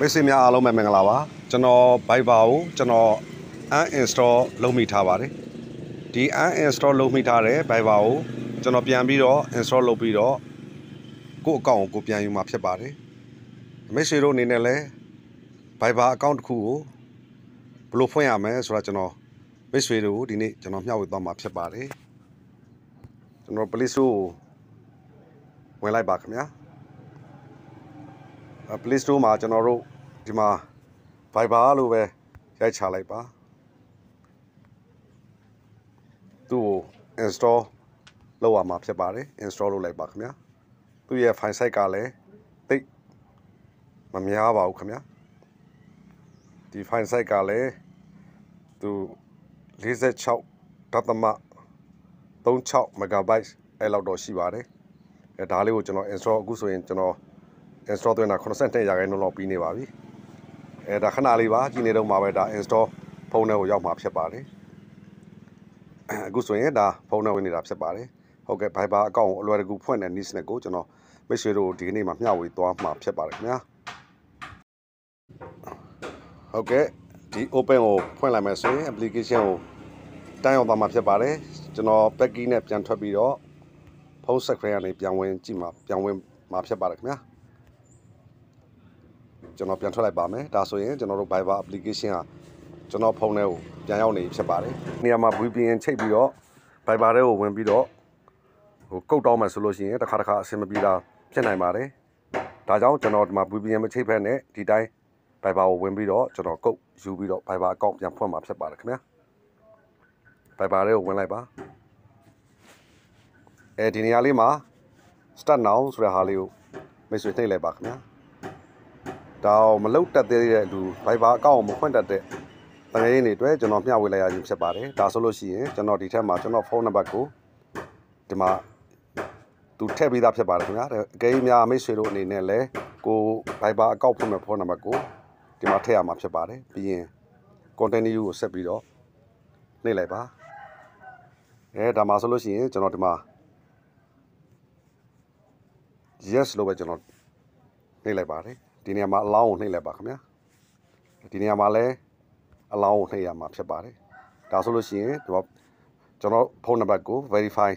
မိတ်ဆွေများအားလုံးပဲမင်္ဂလာပါကျွန်တော် Viber ကိုကျွန်တော် uninstall လုပ်မိထားပါတယ်ဒီ uninstall လုပ်မိထားတဲ့ Viber ကိုကျွန်တော်ပြန်ပြီးတော့ install လုပ်ပြီးတော့ကို့အကောင့်ကိုကိုပြန်ယူมาဖြစ်ပါတယ်မိတ်ဆွေတို့အနေနဲ့လည်း Viber အကောင့်တစ်ခုကိုဘယ်လိုဖွင့်ရမလဲဆိုတာကျွန်တော်မိတ်ဆွေတို့ဒီနေ့ကျွန်တော်မျှဝေသွားမှာဖြစ်ပါတယ်ကျွန်တော် Play Store ကိုဝင်လိုက်ပါခင်ဗျာ Play Store မှာကျွန်တော်တို့ဒီမှာ Viber လို့ပဲရိုက်ချလိုက်ပါသူ့ကို install လုပ်ရမှာဖြစ်ပါတယ် install လုပ်လိုက်ပါခင်ဗျာသူ့ရဲ့ file size ကလည်းတိတ်မများပါဘူးခင်ဗျာဒီ file size ကလည်းသူ46.36 MB အဲ့လောက်တော့ရှိပါတယ်အဲဒါလေးကိုကျွန်တော် install အခုဆိုရင်ကျွန်တော် install သွင်းတာ82ရာခိုင်နှုန်းလောက်ပြီးနေပါပြီအဲဒါခဏလေးပါကြည့်နေတော့မှာပဲဒါ install ဖုန်းထဲကိုရောက်မှာဖြစ်ပါတယ်အခုဆိုရင်ဒါဖုန်းထဲဝင်နေတာဖြစ်ပါတယ်ဟုတ်ကဲ့ Viber အကောင့်ကိုအလွယ်တကူဖွင့်တဲ့ niche နဲ့ကိုကျွန်တော်မိတ်ဆွေတို့ဒီကနေ့မှမျှဝေသွားမှာဖြစ်ပါတယ်ခင်ဗျာဟုတ်ကဲ့ဒီ open ကိုဖွင့်လိုက်မယ်ဆိုရင် application ကိုတန်းရောက်သွားမှာဖြစ်ပါတယ်ကျွန်တော် package နဲ့ပြန်ထွက်ပြီးတော့ဖုန်း subscribe ကနေပြန်ဝင်ကြည့်မှာပြန်ဝင်မှာဖြစ်ပါတယ်ခင်ဗျာကျွန်တော်ပြန်ထွက်လိုက်ပါမယ်ဒါဆိုရင်ကျွန်တော်တို့ Viber application ကကျွန်တော်ဖုန်းထဲကိုပြန်ရောက်နေဖြစ်ပါတယ်နေရာမှာ VPN ချိတ်ပြီးတော့ Viber ထဲကိုဝင်ပြီးတော့ဟိုကုတ်တောင်းမှဆိုလို့ရှိရင်တစ်ခါတစ်ခါအဆင်မပြေတာဖြစ်နိုင်ပါတယ်ဒါကြောင့်ကျွန်တော်ဒီမှာ VPN မချိတ်ဖက်နဲ့ဒီတိုင်း Viber ကိုဝင်ပြီးတော့ကျွန်တော်ကုတ်ယူပြီးတော့ Viber account ပြန်ဖွင့်မှာဖြစ်ပါတယ်ခင်ဗျာ Viber ထဲကိုဝင်လိုက်ပါအဲဒီနေရာလေးမှာ start now ဆိုတဲ့ဟာလေးကိုမိတ်ဆွေနှိပ်လိုက်ပါခင်ဗျာဒါမလောက်တက်သေးတဲ့လူဘိုက်ဘာအကောင့်ကိုမဖွင့်တတ်တဲ့တငယ်ရင်းတွေအတွက်ကျွန်တော်မျှဝေလိုက်ရခြင်းဖြစ်ပါတယ်ဒါဆိုလို့ရှိရင်ကျွန်တော်ဒီထက်မှာကျွန်တော်ဖုန်းနံပါတ်ကိုဒီမှာသူထည့်ပေးသားဖြစ်ပါတယ်ခင်ဗျာအကယ်၍များမိတ်ဆွေတို့အနေနဲ့လည်းကိုဘိုက်ဘာအကောင့်ဖွင့်မဲ့ဖုန်းနံပါတ်ကိုဒီမှာထည့်ရမှာဖြစ်ပါတယ်ပြီးရင် continue ကိုဆက်ပြီးတော့နှိပ်လိုက်ပါအဲဒါမှဆိုလို့ရှိရင်ကျွန်တော်ဒီမှာ yes လို့ပဲကျွန်တော်နှိပ်လိုက်ပါတယ်ဒီနေရာမှာအလောင်းကိုနှိပ်လိုက်ပါခင်ဗျာဒီနေရာမှာလည်းအလောင်းကိုနှိပ်ရမှာဖြစ်ပါတယ်ဒါဆိုလို့ရှိရင်ဒီမှာကျွန်တော်ဖုန်းနံပါတ်ကို verify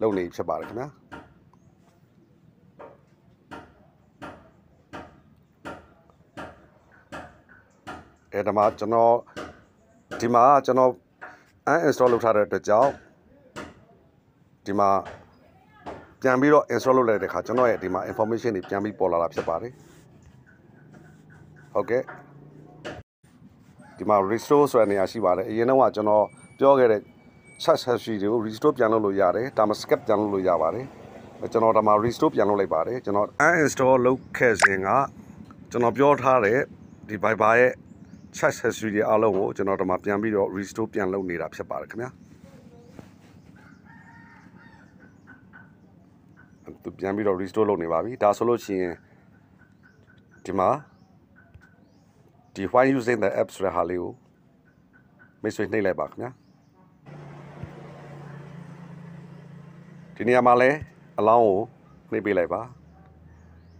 လုပ်နေဖြစ်ပါတယ်ခင်ဗျာအဲဒါမှကျွန်တော်ဒီမှာကျွန်တော် uninstall လုပ်ထားတဲ့အတွက်ကြောင့်ဒီမှာပြန်ပြီးတော့ install လုပ်လိုက်တဲ့အခါကျွန်တော်ရဲ့ဒီမှာ information တွေပြန်ပြီးပေါ်လာတာဖြစ်ပါတယ်ဟုတ်ကဲ့ဒီမှာ restore ဆိုတဲ့နေရာရှိပါတယ်အရင်တော့ကျွန်တော်ပြောခဲ့တဲ့ search history တွေကို restore ပြန်လုပ်လို့ရတယ်ဒါမှ skip ပြန်လုပ်လို့ရပါတယ်ကျွန်တော်ဒါမှ restore ပြန်လုပ်လိုက်ပါတယ်ကျွန်တော် uninstall လုပ်ခဲ့စဉ်ကကျွန်တော်ပြောထားတဲ့ဒီ Viber ရဲ့ search history တွေအားလုံးကိုကျွန်တော်ဒါမှပြန်ပြီးတော့ restore ပြန်လုပ်နေတာဖြစ်ပါတယ်ခင်ဗျာသူပြန်ပြီးတော့ restore လုပ်နေပါပြီဒါဆိုလို့ရှိရင်ဒီမှာဒီ why using the app ဆိုတဲ့ဟာလေးကိုမိတ်ဆွေနှိပ်လိုက်ပါခင်ဗျာဒီနေရာမှာလဲအလောင်းကိုနှိပ်ပေးလိုက်ပါ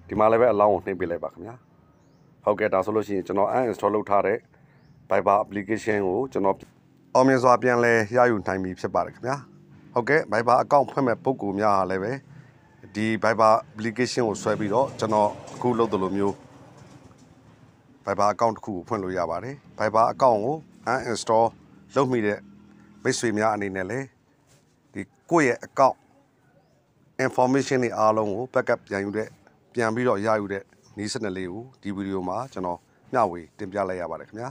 ဒီမှာလည်းပဲအလောင်းကိုနှိပ်ပေးလိုက်ပါခင်ဗျာဟုတ်ကဲ့ဒါဆိုလို့ရှိရင်ကျွန်တော် uninstall လုပ်ထားတဲ့ Viber application ကိုကျွန်တော်အောင်မြင်စွာပြန်လဲရယူနိုင်ပြီဖြစ်ပါတယ်ခင်ဗျာဟုတ်ကဲ့ Viber account ဖွင့်မဲ့ပုံကူများဟာလည်းပဲဒီ Viber application ကိုဆွဲပြီးတော့ကျွန်တော်အခုလုပ်သလိုမျိုး Viber account တစ်ခုကိုဖွင့်လို့ရပါတယ် Viber account ကို uninstall လုပ်မိတဲ့မိတ်ဆွေများအနေနဲ့လည်းဒီကိုယ့်ရဲ့ account information တွေအားလုံးကို backup ပြန်ယူတဲ့ပြန်ပြီးတော့ရယူတဲ့နည်းစနစ်လေးကိုဒီဗီဒီယိုမှာကျွန်တော်မျှဝေတင်ပြလိုက်ရပါတယ်ခင်ဗျာ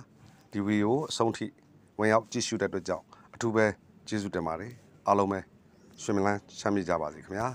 ဒီဗီဒီယိုအဆုံးထိဝင်ရောက်ကြည့်ရှုတဲ့အတွက်ကြောင့်အထူးပဲကျေးဇူးတင်ပါတယ်အားလုံးပဲရွှေမလန်းချမ်းမြေ့ကြပါစေခင်ဗျာ